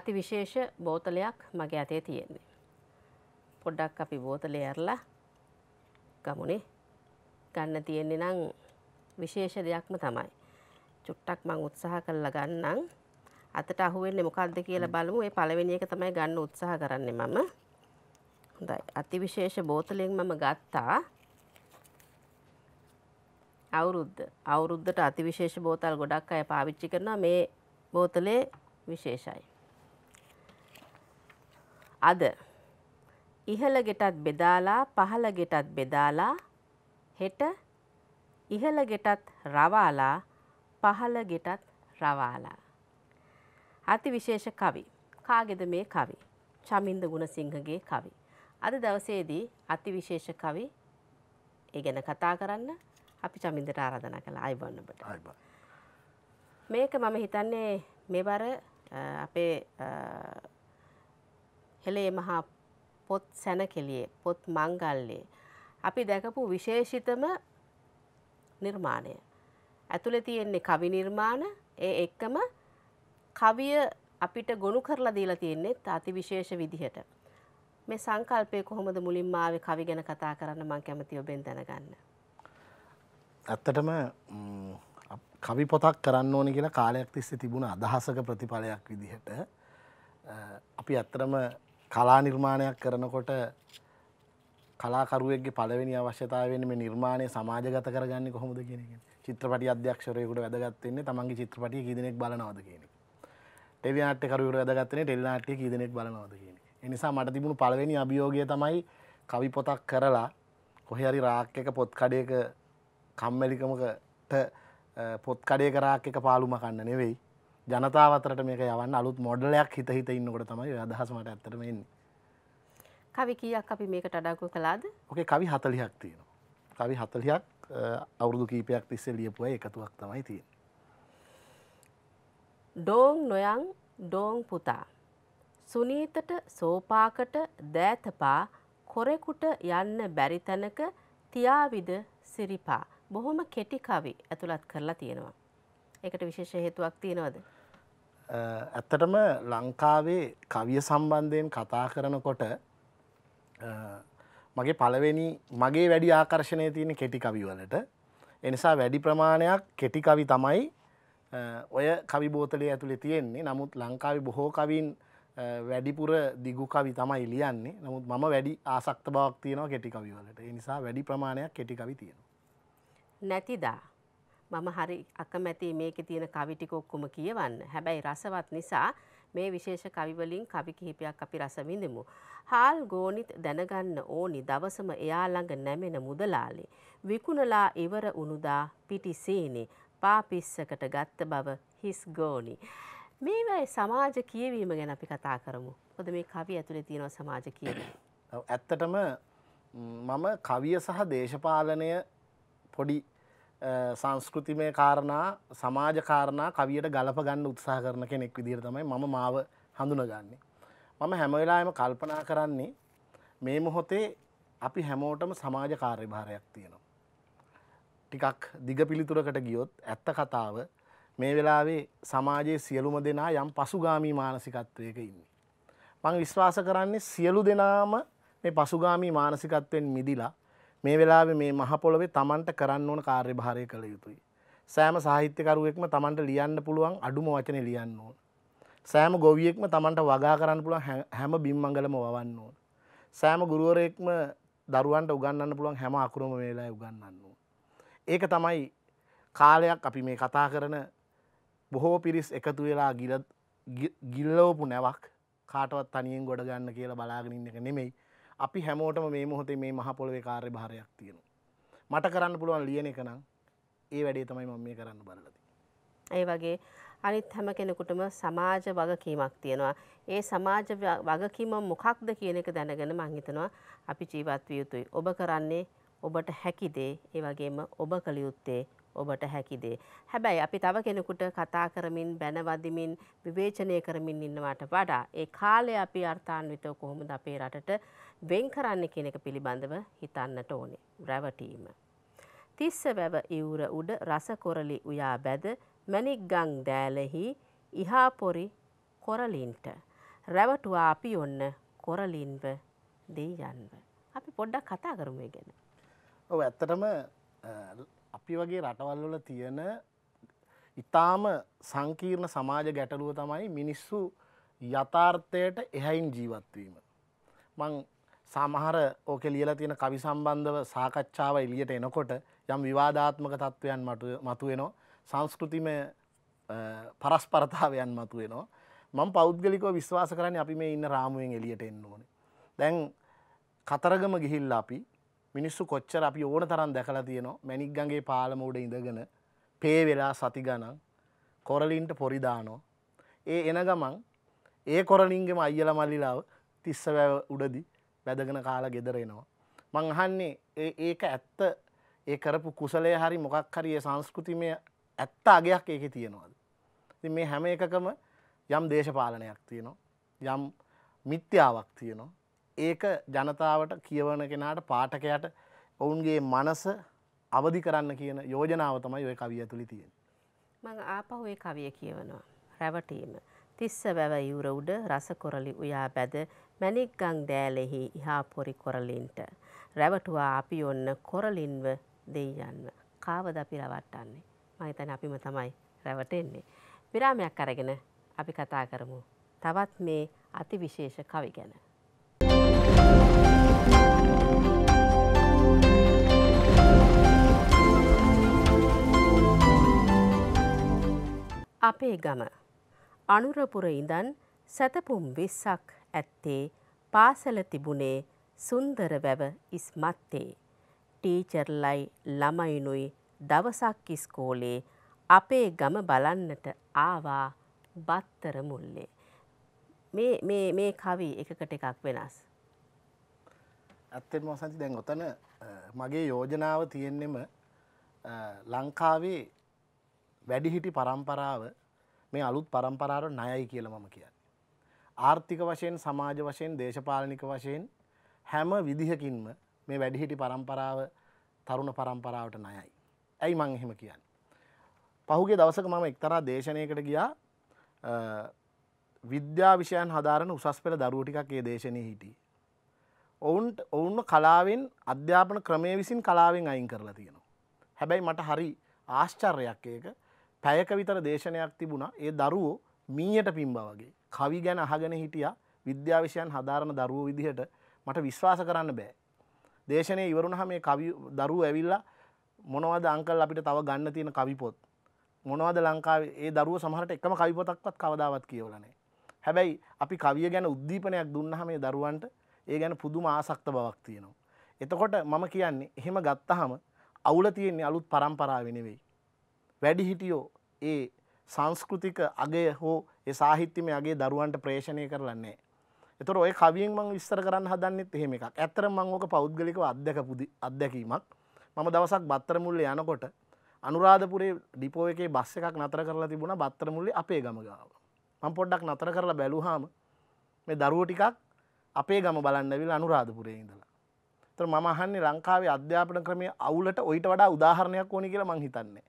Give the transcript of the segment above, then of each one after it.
අති විශේෂ බෝතලයක් මගේ අතේ තියෙන්නේ. පොඩ්ඩක් අපි බෝතලේ ඇරලා ගමුනේ ගන්න තියෙන්නේ නම් විශේෂ දෙයක්ම තමයි. චුට්ටක් මං උත්සාහ කරලා ගන්නම්. අතට අහුවෙන්නේ මොකද්ද කියලා බලමු. ඒ පළවෙනි එක තමයි ගන්න උත්සාහ කරන්නේ මම. හොඳයි. අතිවිශේෂ බෝතලෙන් මම ගත්තා. අවුරුද්ද. අවුරුද්දට අතිවිශේෂ බෝතල් ගොඩක් අය පාවිච්චි කරනවා. මේ බෝතලේ විශේෂයි. අද ඉහළ ගෙටත් බෙදාලා පහළ ගෙටත් බෙදාලා හෙට ඉහළ ගෙටත් රවාලා පහළ ගෙටත් රවාලා. අති විශේෂ කවි. කාගෙද මේ කවි. චමින්ද ගුණසිංහගේ කවි. අද දවසේදී අති විශේෂ කවි ඒ ගැන කතා කරන්න අපි චමින්දට ආරාධනා කළා අයිබෝන් ඔබට. අයිබෝන්. මේක මම හිතන්නේ මේ බර අපේ හෙළේ මහා පොත් සැනකෙළියේ පොත් මංගල්ලේ අපි දැකපු විශේෂිතම නිර්මාණය. ඇතුළේ තියෙන්නේ කවි නිර්මාණ ඒ එක්කම කවිය අපිට ගොනු කරලා දීලා තියෙන්නේ අතිවිශේෂ විදිහට. මේ සංකල්පය කොහොමද මුලින්ම ආවේ කවි ගැන කතා කරන්න මම කැමති ඔබෙන් දැනගන්න. ඇත්තටම කවි පොතක් කරන්න ඕනි කියලා කාලයක් තිස්සේ තිබුණ අදහසක ප්‍රතිඵලයක් විදිහට අපි ඇත්තටම කලා නිර්මාණයක් කරනකොට කලාකරුවෙක්ගේ පලවෙනි අවශ්‍යතාවෙන් මේ නිර්මාණය සමාජගත කරගන්න කොහොමද කියෙන චිත්‍රපටි අධ්‍යක්ෂරයකුට වැදගත්තන්නේ තමන්ගේ චිත්‍රපටිය කිදනෙක් බලනවද කියෙන ටෙවිනාටකරුට වැදගත්තන ටෙල්නාටය කිදනෙක් බලනවද කියෙන එනිසා මට තිබුණු පලවෙනි අභියෝගය තමයි කවි පොතක් කරලා කොහරි රාක්්‍යක පොත්කඩයක කම්මැලිකමකට පොත්කඩේ කරාක් එක පාලුම කන්න නෙවෙයි ජනතාවතරට මේක යවන්න අලුත් මොඩලයක් හිත හිත ඉන්නකොට තමයි අදහසමට ඇත්තටම එන්නේ. කවි කියක් අපි මේකට අඩාකු කලාද? ඔකේ කවි 40ක් තියෙනවා. කවි 40ක් අවුරුදු කීපයක් තිස්සේ ලියපු අය එකතුවක් තමයි තියෙන්නේ. ඩෝන් නොයන් ඩෝන් පුතා. සුනීතට සෝපාකට දෑතපා කොරෙකුට යන්න බැරි තැනක තියාවිද සිරිපා. බොහොම කෙටි කවි ඇතුළත් කරලා තියෙනවා. ඒකට විශේෂ හේතුවක් තියෙනවද? ඇත්තටම ලංකාවේ කවිය සම්බන්ධයෙන් කතා කරනකොට මගේ පළවෙනි මගේ වැඩි ආකර්ශණය තියෙන කෙටිකවිවලට එනිසා වැඩි ප්‍රමාණයක් කෙටිකවි තමයි ඔය කවිබෝතලය ඇතුළෙ තියෙන්නේ නමුත් ලංකාවි බොහෝ කවින් වැඩිපුර දිගු කවි තමයි ලියන්නේ නමුත් මම වැඩි ආසක්ත බවක් තියෙනවා කෙටිකවිවලට එනිසා වැඩි ප්‍රමාණයක් කෙටිකවි තියෙනවා. නැතිදා මම හරි අකමැති මේකේ තියෙන කවි ටික ඔක්කොම කියවන්න. හැබැයි රසවත් නිසා මේ විශේෂ කවි වලින් කවි කිහිපයක් අපි රස විඳිමු. හාල් ගෝනිත් දැනගන්න ඕනි දවසම එයා ළඟ නැමෙන මුදලාලේ. විකුණලා ඉවර උනුදා පිටි සීනේ. පාපිස්සකට ගත්ත බව හිස් ගෝනි. මේවයි සමාජ කියවීම ගැන අපි කතා කරමු. හොද මේ කවි ඇතුළේ තියෙනවා සමාජ කියවීම. ඇත්තටම මම කවිය සහ දේශපාලනය පොඩි සංස්කෘතිමය කාරණා සමාජකාරණා කවියට ගලප ගන්න උත්සාහ කරන කෙනෙක් විදිර තමයි මම මාව හඳුනගන්නේ. මම හැමවෙලාම කල්පනා කරන්නේ මේ මොහොතේ අපි හැමෝටම සමාජ කාර්යභාරයක් තියෙනවා. ටිකක් දිග පිළිතුරකට ගියොත් ඇත්ත කතාව මේ වෙලාවේ සමාජයේ සියලුම දෙනා යම් පසුගාමී මානසිකත්වයක ඉන්නේ. මං විශ්වාස කරන්නේ සියලු දෙනාම මේ පසුගාමී මානසිකත්වයෙන් මිදිලා මේ වෙලාවේ මේ මහ පොළොවේ Tamanට කරන්න ඕන කාර්යභාරය කළ යුතුයි. සෑම සාහිත්‍යකරුවෙක්ම Tamanට ලියන්න පුළුවන් අඩුම වචනේ ලියන්න ඕන. සෑම ගොවියෙක්ම Tamanට වගා කරන්න පුළුවන් හැම බිම්මංගලම වවන්න ඕන. සෑම ගුරුවරයෙක්ම දරුවන්ට උගන්වන්න පුළුවන් හැම අකුරම මේ වෙලාවේ උගන්වන්න ඕන. ඒක තමයි කාලයක් අපි මේ කතා කරන බොහෝ පිරිස් එකතු වෙලා ගිල්ලවපු නැවක් කාටවත් තනියෙන් ගොඩ ගන්න කියලා බලාගෙන ඉන්න එක නෙමෙයි අපි හැමෝටම මේ මොහොතේ මේ මහ පොළවේ කාර්ය භාරයක් තියෙනවා. මට කරන්න පුළුවන් ලියන එක නම් ඒ වැඩේ තමයි මම මේ කරන්න බලලා තියෙන්නේ. ඒ වගේ අනිත් හැම කෙනෙකුටම සමාජ වගකීමක් තියෙනවා. ඒ සමාජ වගකීම මොකක්ද කියන එක දැනගෙන මම හිතනවා අපි ජීවත් විය යුතුයි. ඔබ කරන්නේ ඔබට හැකි දේ, ඒ වගේම ඔබ කළ යුත්තේ ඔබට හැකිදේ. හැබැයි අපි තව කෙනෙකුට කතා කරමින් බැනවදිමින් විවේචනය කරමින් ඉන්නවට වඩා ඒ කාලය අපි අර්ථාන්විතව කොහොමද අපේ රටට වෙන් කරන්න කෙනෙක පිළිබඳව හිතන්නට ඕනේ. රැවටීම. තිස්ස වැව ඉවුර උඩ රසකොරලි උයා බැද මැනික්ගං දෑලෙහි ඉහාපොරි කොරලින්ට. රැවටුවා අපි ඔන්න කොරලින්ව දෙයි යන්ව. අපි පොඩ්ඩක් කතා කරමය ගැන. ඔව ඇත්තටම අපි වගේ රටවල්වල තියෙන ඉතාම සංකීර්ණ සමාජ ගැටලුව තමයි මිනිස්සු යථාර්ථයට එහැයින් ජීවත්වීම. මං සමහර ඕක ලියලා තියෙන කවි සම්බන්ධව සාකච්ඡාව එලියට එනකොට යම් විවාධාත්මක තත්ත්වයන් මතුවෙනවා සංස්කෘතිමය පරස්පරතාවයන් මතුවෙනවා. මං පෞද්ගලිකව විශ්වාස කරන්න අපි මේ ඉන්න රාමුවෙන් එලියට එන්න ඕනේ. දැන් කතරගම ගිහිල්ලා අපි මිනිස්සු කොච්චර අපි ඕන තරන් දැකලා තියනවා මැනික්ගගේ පාලමෝඩ ඉඳගෙන පේ වෙලා සති ගණන් කොරලින්ට පොරිදානෝ. ඒ එන ගමන් ඒ කොරලින්ගෙම අයියල මල්ලිලාව තිස්ස උඩදි වැදගෙන කාලා ගෙදරෙනවා. මං අහන්නේ ඒක ඇත්ත ඒ කරපු කුසලය හරි මොකක් හරිය සංස්කෘතිමය ඇත්ත අගයක් ඒක තියෙනවාද. මේ හැම එකකම යම් දේශපාලනයක් තියනවා. යම් මිත්‍යාවක් තියනවා. ඒක ජනතාවට කියවන කෙනාට පාටකයට ඔවුන්ගේ මනස අවධි කරන්න කියන යෝජනාව තමයි ඔය කවිය තුළි තියෙන. මං ආපහුේ කවිය කියවනවා. රැවටීම. තිස්ස වැව යුර උඩ රසකොරලි උයා බැද මැනික් ගං දෑලෙහි ඉහා පොරි කොරලින්ට. රැවටුවා අපි ඔන්න කොරලින්ව දෙයියන්ව. කාවද අපි රවට්ටන්නේ. මහිතන අපිම තමයි රැවටෙන්නේ. විරාමයක් අරගෙන අපි කතා කරමු. තවත් මේ අති විශේෂ කවි ගැන. අපේ ගම. අනුරපුර ඉඳන් සැතපුම් විස්සක් ඇත්තේ පාසල තිබුණේ සුන්දර වැව ඉස්මත්තේ. ටීචර්ලයි ළමයිනුයි දවසක් ඉස්කෝලේ අපේ ගම බලන්නට ආවා බත්තර මුල්ලේ. මේ කවි එකකට එකක් වෙනස්. ඇත්තෙන් මසන්ති දැන් ගොතන මගේ යෝජනාව තියෙන්නෙම ලංකාවේ වැඩිහිටි පරම්පරාව මේ අලුත් පරම්පරාර ණයයි කියලා මම කියන්නේ. ආර්ථික වශයෙන් සමාජ වශයෙන් දේශපාලනික වශයෙන් හැම විදිහකින්ම මේ වැඩිහිටි පරම්පරාව තරුණ පරම්පරාවට ණයයි. ඇයි මං එහෙම කියන්නේ? පහුගිය දවසක මම එක්තරා දේශනයකට ගියා විද්‍යා විෂයන් හදාරන උසස් පෙළ දරුවෝ ටිකක් ඒ දේශනයේ හිටියේ. ඔවුන්ට ඔවුන්ව කලාවෙන් අධ්‍යාපන ක්‍රමය විසින් කලාවෙන් අයින් කරලා තියෙනවා. හැබැයි මට හරි ආශ්චර්යක් ඒක පැයක විතර දේශනයක් තිබුණා ඒ දරුවෝ මීයට පිම්බ වගේ කවි ගැන අහගෙන හිටියා විද්‍යාවිෂයන් හදාරණ දරුවෝ විදිහට මට විශ්වාස කරන්න බෑ. දේශනය ඉවරුණහ මේ කවි දරුවෝ ඇවිල්ලා මොනවද අංකල් අපිට තව ගන්න තියෙන කවිපොත්. මොනවද ලංකාවේ ඒ දරුව සමහට එකම කවිපොතක්වත් කවදාවත් කියවලනේ. හැබැයි අපි කවිය ගැන උද්දීපනයක් දුන්නහ මේ දරුවන්ට ඒ ගැන පුදුම ආසක්ත බවක් තියෙනවා. එතකොට මම කියන්නේ එහෙම ගත්තහම අවුල තියෙන්නේ අලුත් පරම්පරාව නෙවෙයි. වැඩිහිටියෝ ඒ සංස්කෘතික අගේ හෝ ඒ සාහිත්‍යම අගේ දරුවන්ට ප්‍රේෂණය කරලන්නේ. එතොර ඔය කවියෙන් මං විස්තර කරන්න හදන්නෙත් එහෙම එකක් ඇතර මංෝක පෞද්ගලිකව අධ්‍යක පුදි අත්දැකීමක් මම දවසක් බත්තරමුල්ල යනකොට අනුරාධපුරේ ඩිපෝ එකේ බස් එකක් නතර කරලා තිබුණ බත්තරමුල්ලි අපේ ගමගාව. මං පොඩ්ඩක් නතර කරලා බැලුහාම මේ දරුව ටිකක් අපේ ගම බලන්නවිල් අනුරාධපුරේ ඉඳලා. තර මහන්නේ ලංකාවේ අධ්‍යාපන ක්‍රමය අවුලට ඔයිට වඩා උදාහරණයක් ඕනි කියලා මං හිතන්නේ.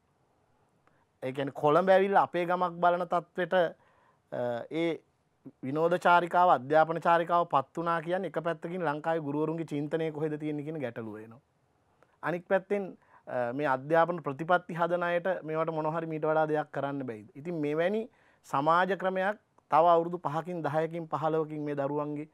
ඒැන කොළඹ ඇවිල් අපේ ගමක් බලන තත්ත්වට ඒ විනෝධ චාරිකාව අධ්‍යාපන චාරිකාව පත් වනා කිය එක පැත්තකින් ලංකායි ගුරුවරුන්ගේ චින්තනය කොහෙද තියෙනෙන ගැටලුවේනවා. අනික් පැත්තෙන් මේ අධ්‍යාපන ප්‍රතිපත්ති හදනයට මේට මොනොහරි මීට වඩා දෙයක් කරන්න බැයිද. ඉතින් මෙවැනි සමාජ ක්‍රමයක් තව අවුරුදු පහකින් දහයකින් පහලවකින් මේ දරුවන්ගේ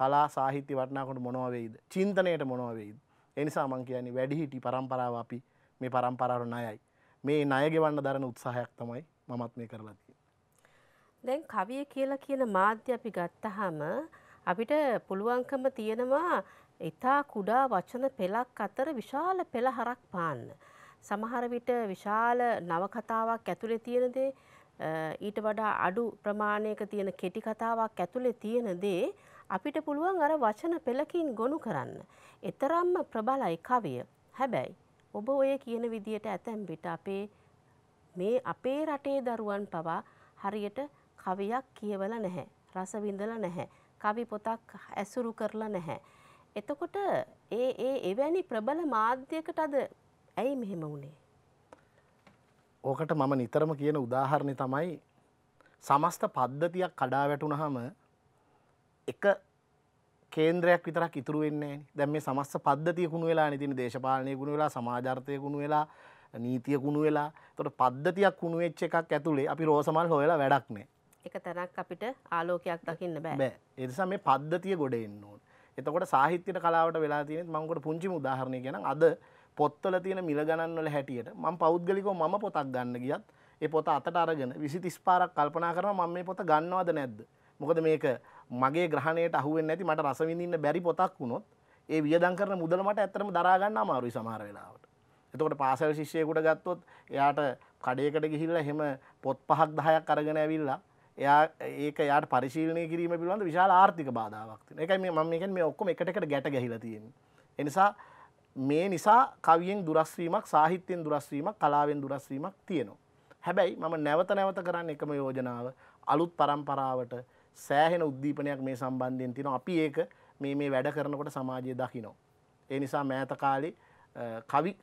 කලා සාහිත්‍ය වටනාකොට මොනවවෙයිද. චින්තනයට මොනවවෙයිද. එනිසා මං කියන්නේ වැඩිහිටි පරම්පරාව අපි මේ පරම්පරාරු නයයි. මේ ණය ගෙවන්න දරන උත්සාහයක් තමයි මමත් මේ කරලා තියෙන්නේ. දැන් කවිය කියලා කියන මාධ්‍ය අපි ගත්තාම අපිට පුළුවන්කම තියෙනවා ඊතා කුඩා වචන පෙළක් අතර විශාල පෙළහරක් පාන්න. සමහර විට විශාල නවකතාවක් ඇතුලේ තියෙන දේ ඊට වඩා අඩු ප්‍රමාණයක තියෙන කෙටි කතාවක් ඇතුලේ තියෙන දේ අපිට පුළුවන් අර වචන පෙළකින් ගොනු කරන්න. එතරම්ම ප්‍රබලයි කවිය. හැබැයි ඔබ ඔය කියන විදියට ඇතැම් විට අපේ මේ අපේ රටේ දරුවන් පවා හරියට කවියක් කියවල නැහැ. රස විඳලා නැහැ. කවි පොතක් ඇසුරු කරලා නැහැ. එතකොට ඒ ඒ එවැනි ප්‍රබල මාධ්‍යයකට අද ඇයි මෙහෙම වුණේ? ඕකට මම නිතරම කියන උදාහරණය තමයි සමස්ත පද්ධතියක් කඩා වැටුනහම එක කේන්ද්‍රයක් විතරක් ඉතුරු වෙන්නේ දැන් මේ සමස්ස පද්ධතිය කුණු වෙලා නිතින දේශපාලනය කුණු වෙලා සමාජර්තය කුණු වෙලා නීතිය කුණු වෙලා තොට පද්ධතියක් කුණු වෙච්ච එකක් ඇතුළේ අපි රෝසමල් හොයලා වැඩක් නෑ එක තැනක් අපිට ආලෝකයක් දකින්න බෑ එනිසා මේ පද්ධතිය ගොඩ එන්න ඕන එතකොට සාහිත්‍යයට කලාවට වෙලා තියෙන මංකොට පුංචිම උදාහරණය ගැන අද පොත්තල තියෙන මිල ගණන්වල හැටියට මම පෞද්ගලිකව මම පොතක් ගන්න ගියත් ඒ පොත අතට අරගෙන විසි තිස් පාරක් කල්පනා කරන මම මේ පොත ගන්නවද නැද්ද මොකද මේක මගේ ග්‍රහණයට අහුවෙන් නැති මට රසවිඳන්න බැරි පොතක් වුණොත් ඒ වියදං කරන මුදලමට ඇත්තරම දරාගන්න අමාරුයි සමහර වෙලාවට. එතකොට පාසල් ශිෂ්‍යයකුට ගත්තොත් එයාට කඩයකට ගිහිල්ල හෙම පොත් පහක් දහයක් අරගෙන ඇවිල්ලා එයා ඒක යාට පරිශීලනය කිරීම පිළිබඳ විශාල ආර්ථික බාධාවක් එක මේ මම එකෙන් මේ ඔක්කොම එකට ගැට ගැහිලා තියෙන. එනිසා මේ නිසා කවියෙන් දුරස්වීමක් සාහිත්‍යයෙන් දුරස්වීමක් කලාවෙන් දුරස්වීමක් තියෙනවා. හැබැයි මම නැවත නැවත කරන්න එකම යෝජනාව අලුත් පරම්පරාවට සෑහෙන උද්දීපනයක් මේ සම්බන්ධයෙන් තින අපි ඒක මේ මේ වැඩ කරනකොට සමාජය දකිනෝ. ඒ නිසා මෑත කාලේ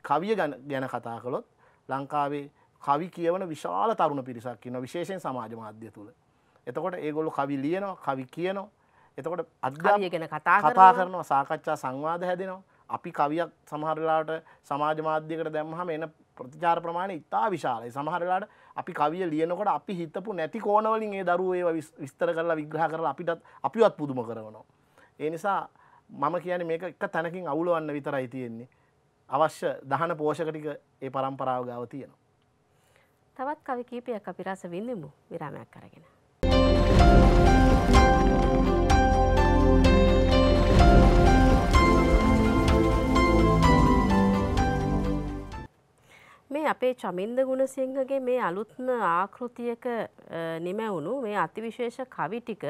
කවිය ගැන කතා කළොත් ලංකාවේ කවි කියවන විශාල තරුණ පිරිසක් න විශේෂෙන් සමාජ මාධ්‍ය තුළ. එතකොට ඒගොලු කවි ලියනවා කවි කියනවා එතකොට අධ්‍යාය ගැන කතා කතා කරනවා සාකච්ඡා සංවාද හැදෙනවා අපි කවියක් සමහරලාට සමාජ මාධ්‍යකට දැම්හම එන ප්‍රතිචාර ප්‍රමාණය ඉතා විශාලයි සමහරලාට අපි කවිය ලියනකොට අපි හිතපු නැති කෝනවලින් ඒ දරුව විස්තර කරලා විග්‍රහ කර අපිටත් අපිවත් පුදුම කරවනවා. ඒ නිසා මම කියන මේක එක තැනකින් අවුලවන්න විතරයි තියෙන්නේ. අවශ්‍ය දහන පෝෂකටික ඒ පරම්පරාව ගාව තියෙනවා. තවත් කවි කීපයක් අපි රස විඳිමු විරාමයක් කරගෙන. මේ අපේ චමින්ද ගුණසිංහගේ මේ අලුත්න ආකෘතියක නිමැවුණු මේ අතිවිශේෂ කවි ටික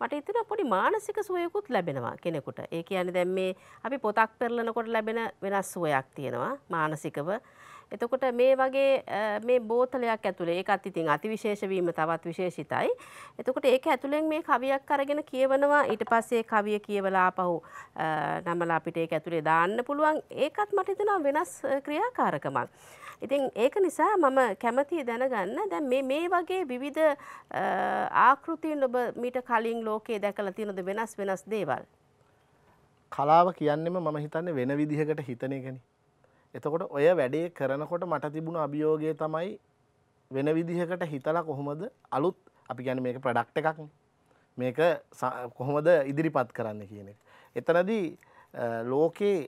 මට ඉතින පොඩි මානසික සුවයකුත් ලැබෙනවා කෙනෙකුට. ඒ කියන්නේ දැන් මේ අපි පොතක් පෙරලනකොට ලැබෙන වෙනස් සුවයක් තියෙනවා මානසිකව. එතකොට මේ වගේ මේ බෝතලයක් ඇතුළේ ඒකත් ඉතින් අතිවිශේෂ වීම තවත් විශේෂිතයි. එතකොට ඒක ඇතුළෙන් මේ කවියක් අරගෙන කියවනවා ඊට පස්සේ කවිය කියවලා ආපහු නමලා අපිට ඒක ඇතුළේ දාන්න පුළුවන්. ඒකත් මට හිතෙනවා වෙනස් ක්‍රියාකාරකමක්. ඉතින් ඒක නිසා මම කැමති දැනගන්න දැන් මේ මේ වගේ විවිධ ආකෘතියෙන් ඔබ මීට කලින් ලෝකයේ දැකලා තියෙනද වෙනස් වෙනස් දේවල් කලාව කියන්නෙම මම හිතන්නේ වෙන විදිහකට හිතන එකනි එතකොට ඔය වැඩේ කරනකොට මට තිබුණ අභියෝගය තමයි වෙන විදිහකට හිතලා කොහොමද අලුත් අපි ගැන මේක ප්‍රඩක්ට එකක් මේක කොහොමද ඉදිරිපත් කරන්න කියන එක එතනදී ලෝකයේ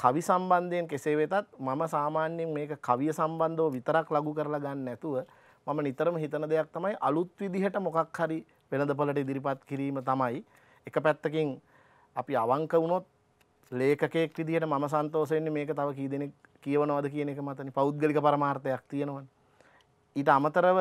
කවි සම්බන්ධයෙන් කෙසේ වෙතත් මම සාමාන්‍යයෙන් මේක කවිය සම්බන්ධව විතරක් ලඝු කරලා ගන්න නැතුව මම නිතරම හිතන දෙයක් තමයි අලුත් විදිහට මොකක් හරි වෙළඳපොළට ඉදිරිපත් කිරීම තමයි එක පැත්තකින් අපි අවංක වුණොත් ලේඛකයෙක් විදිහට මම සන්තෝෂ වෙන්නේ මේක තව කී දෙනෙක් කියවනවද කියන එක මතනේ පෞද්ගලික පරමාර්ථයක් තියෙනවනේ ඊට අමතරව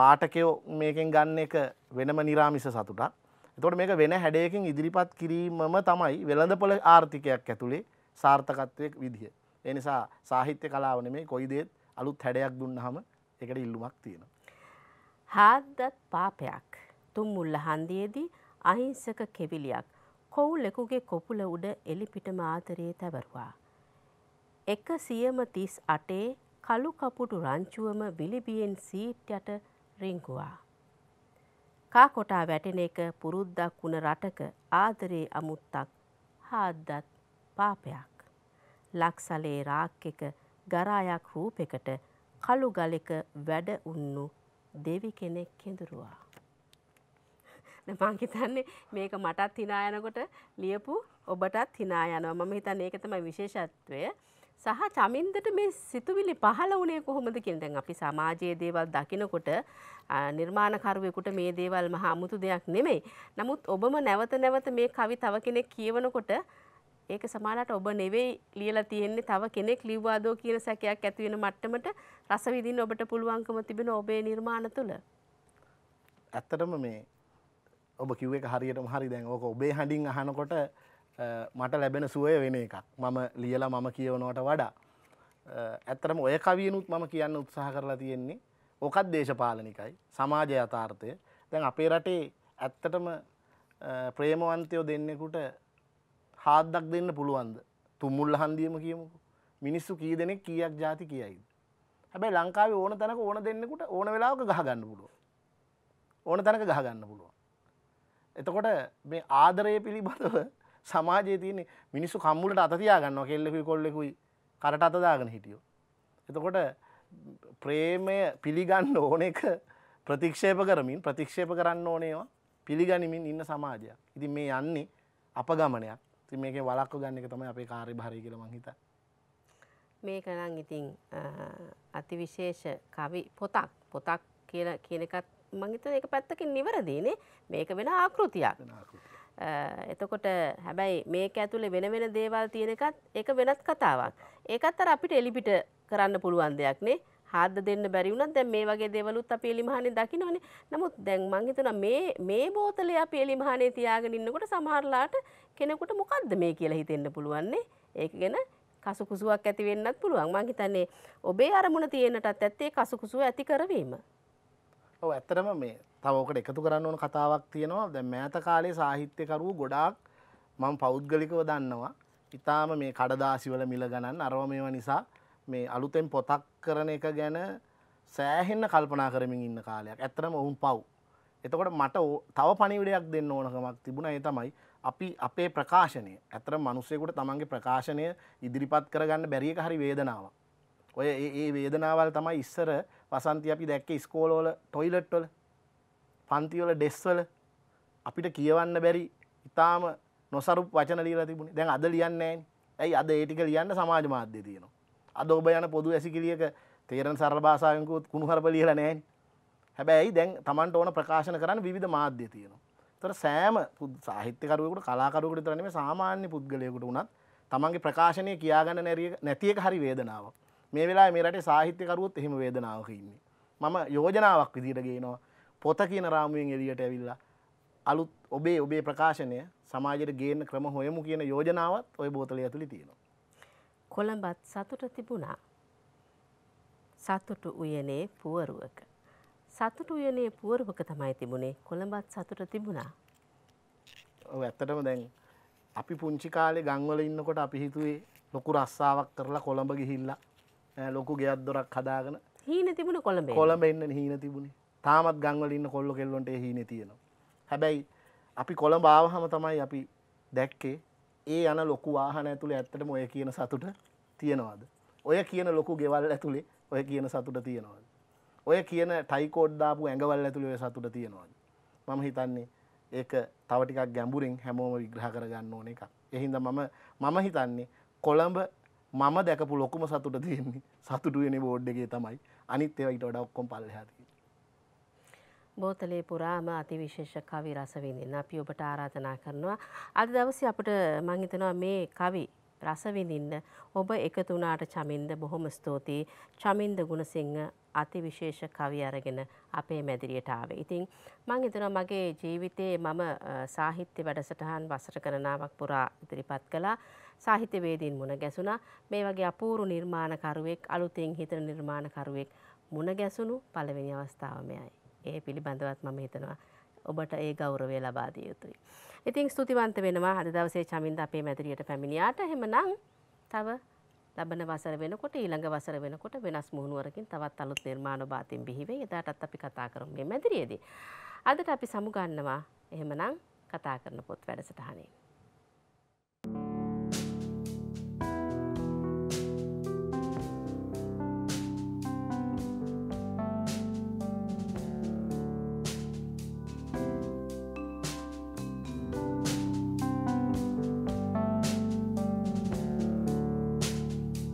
පාඨකයෝ මේකෙන් ගන්න එක වෙනම නිරාමිස සතුටක් එතකොට මේක වෙන හැඩයකින් ඉදිරිපත් කිරීමම තමයි වෙළඳපොළ ආර්ථිකයක් ඇතුලේ සාර්ථකත්වයක් විදිහ. ඒ නිසා සාහිත්‍ය කලාව නෙමේ කොයි දේත් අලුත් හැඩයක් දුන්නහම එකට ඉල්ලුමක් තියෙනවා. හාද්දත් පාපයක් තුම්මුල්ල හන්දියේදී අහිංසක කෙවිලියක් කොවුලෙකුගේ කොපුල උඩ එලිපිටම ආතරයේ තැවරුවා. එක සියම තිස් අටේ කළු කපුටු රංචුවම විලිබියෙන් සීට් යට රිංගුවා. කා කොටා වැටෙන එක පුරුද්දක් වුණ රටක ආදරේ අමුත්තක් හාද්දත් පාපයක්. ලක්සලේ රාක් එක ගරායක් රූපෙකට කළු ගලෙක වැඩ උන්නු දෙවි කෙනෙක් කෙඳුරුවා. මං හිතන්නේ මේක මටත් හිනා යනකොට ලියපු ඔබටත් හිනා යනවා. මම හිතන්නේ ඒක තමයි විශේෂත්වය. සහ චමින්දට මේ සිතුවිලි පහළ වුණේ කොහොමද කියන දැන් අපි සමාජයේ දේවල් දකිනකොට නිර්මාණකරුවෙකුට මේ දේවල් මහා අමුතු දෙයක් නෙමෙයි. නමුත් ඔබම නැවත නැවත මේ කවි තව කෙනෙක් කියවනකොට ඒක සමානට ඔබ නෙවෙයි ලියලා තියෙන්නේ තව කෙනෙක් ලිව්වාදෝ කියන සැකයක් ඇති වෙන මට්ටමට රස විඳින්න ඔබට පුළුවන්කම තිබෙන ඔබේ නිර්මාණ තුළ. ඇත්තටම මේ ඔබ කිව්ව එක හරියටම හරි දැන් ඕක ඔබේ හඬින් අහනකොට මට ලැබෙන සුවය වෙන එකක්. මම ලියලා මම කියවනවට වඩා. ඇත්තටම ඔය කවියනුත් මම කියන්න උත්සාහ කරලා තියෙන්නේ. ඕකත් දේශපාලනිකයි. සමාජ යථාර්ථය. දැන් අපේ රටේ ඇත්තටම ප්‍රේමවන්තයෝ දෙන්නෙකුට හාද්දක් දෙන්න පුළුවන්ද තුමුල් හන්දියම කියමුකු මිනිස්සු කී දෙනෙක් කියක් ජාති කියයිද හැබැයි ලංකාවේ ඕන තැනක ඕන දෙන්නෙකුට ඕන වෙලාවක ගහගන්න පුළුව ඕන තැනක ගහගන්න පුළුව එතකොට මේ ආදරය පිළිබඳව සමාජය තියන්නේ මිනිස්සු කම්මුලට අතතියා ගන්නවා කෙල්ලෙකුයි කොල්ලෙකුයි කරට අතදාගෙන හිටියෝ එතකොට ප්‍රේමය පිළිගන්න ඕන එක ප්‍රතික්ෂේප කරමින් ප්‍රතික්ෂේප කරන්න ඕනේවා පිළිගනිමින් ඉන්න සමාජයක් ඉතින් මේ යන්නේ අප ගමනයක් ති මේක වලක්ක ගන්න එක තමයි අපේ කාරි භාරය කියල මංහිත මේක නම් ඉතිං අතිවිශේෂ කවි පොතක් පොතක් කියල කියනකත් මංහිත එක පැත්තකින් නිවරදීනේ මේක වෙන ආකෘතියක් එතකොට හැබැයි මේක ඇතුළේ වෙන වෙන දේවල් තියෙනකත් එක වෙනත් කතාවක් ඒකත් අර අපිට එලිපිට කරන්න පුළුවන් දෙයක්නේ හාද්ද දෙන්න බැරි වුණත් දැන් මේ වගේ දේවලුත් අපි එලිමහනේ දකින්නනේ. නමුත් දැන් මං හිතනවා මේ මේ බෝතලය අපි එලිමහනේ තියාගෙන ඉන්නකොට සමහරලාට කෙනෙකුට මොකද්ද මේ කියලා හිතෙන්න පුළුවන්නේ. ඒක ගැන කසුකුසුවක් ඇති වෙන්නත් පුළුවන්. මං හිතන්නේ ඔබේ අරමුණ තියෙනටත් ඇත්තේ කසුකුසුව ඇති කරවීම. ඔව් ඇත්තටම මේ තව ඔකට එකතු කරන්න ඕන කතාවක් තියෙනවා. දැන් මෑත කාලේ සාහිත්‍යකරුවෝ ගොඩාක් මම පෞද්ගලිකව දන්නවා. ඉතාලම මේ කඩදාසිවල මිල ගණන් අරව මේවා නිසා මේ අලුතෙන් පොතක් කරන එක ගැන සෑහෙන්න කල්පනා කරමින් ඉන්න කාලයක් ඇත්තරම ඔවුන් පව් එතකොට මට තව පනිවිඩයක් දෙන්න ඕනකමක් තිබුණ ඒ තමයි අපි අපේ ප්‍රකාශනය ඇතර මනුස්සයකුට තමන්ගේ ප්‍රකාශනය ඉදිරිපත් කරගන්න බැරිියක හරි වේදනාව ඔය ඒ වේදනාවල් තමයි ඉස්සර වසන්ති අපි දැක්ක ස්කෝලෝල ටොයිලට්වල පන්තිවල ඩෙස්වල අපිට කියවන්න බැරි ඉතාම නොසරු වචනලීලා තිබුණ දැන් අද ලියන්නේ ඇයි අද ඒටික ලියන්න සමාජ මාධ්‍ය තියෙනවා අද ඔබ යන පොදු ඇසිකිලියක තේරන සරල භාසායකුත් කුණුහරප ලියල නෑන් හැබැයි දැන් තමන්ට ඕන ප්‍රකාශන කරන්න විධ මාධ්‍ය තියෙනවා තර සෑම සාහිත්‍යකරුවකට කලාකරුකට තරනීම සාමාන්‍ය පුද්ගලයකුට වනත් තමන්ගේ ප්‍රකාශනය කියාගන්න නැතියක හරි වේදනාව මේ වෙලා මේරට සාහිත්‍යකරුවත් එහෙම වේදනාවක ඉන්නේ මම යෝජනාවක් විදිරගේනවා පොත කියන රාමුවෙන් එදිට ඇවිල්ලා අලුත් ඔබේ ඔබේ ප්‍රකාශනය සමාජයට ගේන ක්‍රම හොයමු කියන යෝජනාවත් ඔය බෝතලය ඇතුළි තියෙනවා කොළඹත් සතුට තිබුණා. සතුටු උයනේ පුවරුවක. සතුටු උයනේ පුවරුවක තමයි තිබුණේ කොළඹත් සතුට තිබුණා. ඇත්තටම දැන් අපි පුංචි කාලේ ගංවල ඉන්නකොට අපි හිතුවේ ලොකු රස්සාවක් කරලා කොළඹ ගිහිල්ලා ලොකු ගෙයක් දොරක් හදාගෙන හීන තිබුණ කොළඹ කොළඹ එන්න හීන තිබුණේ තාමත් ගංවල ඉන්න කොල්ලො කෙල්ලොන්ට හීන තියෙනවා. හැබැයි අපි කොළඹ ආවහම තමයි අපි දැක්කේ ඒ යන ලොකු වාහන ඇතුළේ ඇත්තටම ඔය කියන සතුට තියෙනවාද. ඔය කියන ලොකු ගෙවල් ඇතුළේ ඔය කියන සතුට තියෙනවාද. ඔය කියන ටයිකෝඩ්දාපු ඇඟවල් ඇතුළේ සතුට තියෙනවාද. මම හිතන්නේ ඒක තවටිකක් ගැඹුරින් හැමෝම විග්‍රහ කරගන්න ඕන එකක්. එහින්ද මම මම හිතන්නේ කොළඹ මම දැකපු ලොකුම සතුට තියෙන්නේ සතුටුවෙන බෝඩ් එකේ තමයි අනිත් ඒවා ඊට වඩා ඔක්කොම පල්ලෙහා තියෙන්නේ. බෝතලේ පුරාම අතිවිශේෂ කවි රසවිඳින්න අපි ඔබට ආරාධනා කරනවා. අද දවසේ අපිට මම හිතනවා මේ කවි රසවිඳින්න ඔබ එකතු වුණාට චමින්ද බොහොම ස්තුතියි. චමින්ද ගුණසිංහ අතිවිශේෂ කවි අරගෙන අපේ මැදිරියට ආවේ. ඉතින් මම හිතනවා මගේ ජීවිතයේ මම සාහිත්‍ය වැඩසටහන් වසර ගණනාවක් පුරා ඉදිරිපත් කළා. සාහිත්‍යවේදීන් මුණ ගැසුණා. මේ වගේ අපූර්ව නිර්මාණකරුවෙක් අලුතෙන් හිතන නිර්මාණකරුවෙක් මුණ ගැසුණු පළවෙනි අවස්ථාව මෙයයි. ඒ පිළිබඳවත් මම හිතනවා ඔබට ඒ ගෞරවය ලබාදිය යුතුයි. ඉතින් ස්තුතිවන්ත වෙනවා හද දවසේ චමින්ද අපේ මැදිරියට පැමිණියාට එහෙමනම් තව ලබන වසර වෙනකොට ඊළඟ වසර වෙනකොට වෙනස් මුහුණුවරකින් තවත් අලුත් නිර්මාණ බාතින් බිහිවේ. එදාටත් අපි කතා කරමු මේ මැදිරියේදී. අදට අපි සමුගන්නවා එහෙමනම් කතා කරන පොත් වැඩසටහනේ.